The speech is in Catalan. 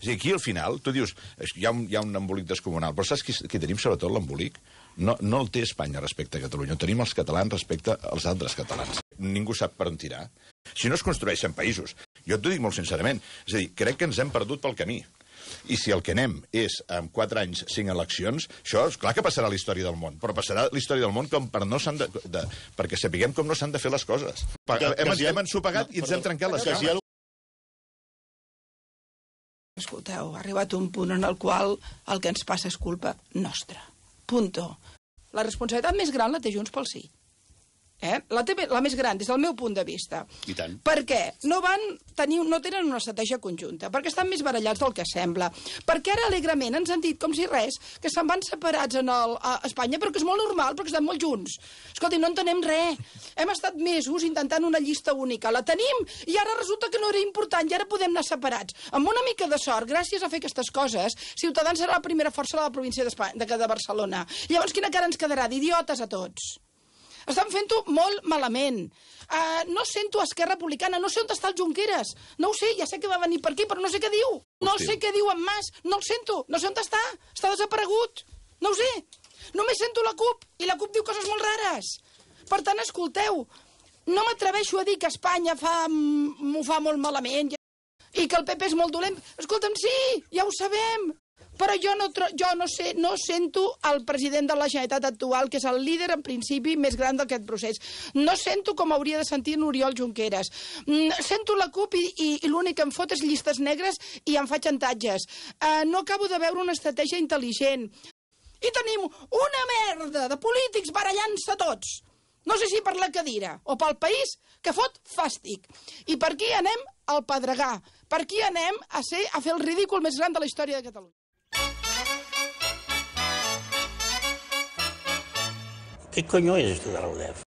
És dir, aquí al final, tu dius, hi ha un, hi ha un embolic descomunal, però saps qui, qui tenim sobretot l'embolic? No, no el té Espanya respecte a Catalunya, el tenim els catalans respecte als altres catalans. Ningú sap per on tirar. Si no es construeixen països, jo t'ho dic molt sincerament, és a dir, crec que ens hem perdut pel camí. I si el que anem és, en 4 anys, 5 eleccions, això és clar que passarà a la història del món, però passarà a la història del món com per no s'han de, de... perquè sapiguem com no s'han de fer les coses. Que, hem, que si hem ensopegat no, i ens perdó, hem trencat les cames. Escolteu, ha arribat un punt en el qual el que ens passa és culpa nostra. Punto. La responsabilitat més gran la té Junts pel Sí. Eh? La, TV, la més gran, des del meu punt de vista. I tant. Per què? No, van tenir, no tenen una estratègia conjunta, perquè estan més barallats del que sembla. Perquè ara alegrament ens han dit, com si res, que se'n van separats en el, a Espanya, però que és molt normal, perquè estan molt junts. Escolta, no entenem res. Hem estat mesos intentant una llista única. La tenim, i ara resulta que no era important, i ara podem anar separats. Amb una mica de sort, gràcies a fer aquestes coses, Ciutadans serà la primera força de la província de, de Barcelona. Llavors, quina cara ens quedarà? D'idiotes a tots. Estan fent-ho molt malament. Uh, no sento Esquerra Republicana, no sé on està el Junqueras. No ho sé, ja sé que va venir per aquí, però no sé què diu. No Hòstia. sé què diu en Mas, no el sento, no sé on està, està desaparegut. No ho sé. Només sento la CUP, i la CUP diu coses molt rares. Per tant, escolteu, no m'atreveixo a dir que Espanya fa, m'ho mm, fa molt malament i que el PP és molt dolent. Escolta'm, sí, ja ho sabem, però jo no, jo no, sé, no sento el president de la Generalitat actual, que és el líder, en principi, més gran d'aquest procés. No sento com hauria de sentir Oriol Junqueras. Mm, sento la CUP i, i, i l'únic que em fot és llistes negres i em fa xantatges. Uh, no acabo de veure una estratègia intel·ligent. I tenim una merda de polítics barallant-se tots. No sé si per la cadira o pel país, que fot fàstic. I per aquí anem al pedregar. Per aquí anem a, ser, a fer el ridícul més gran de la història de Catalunya. e Conhões de Algarve.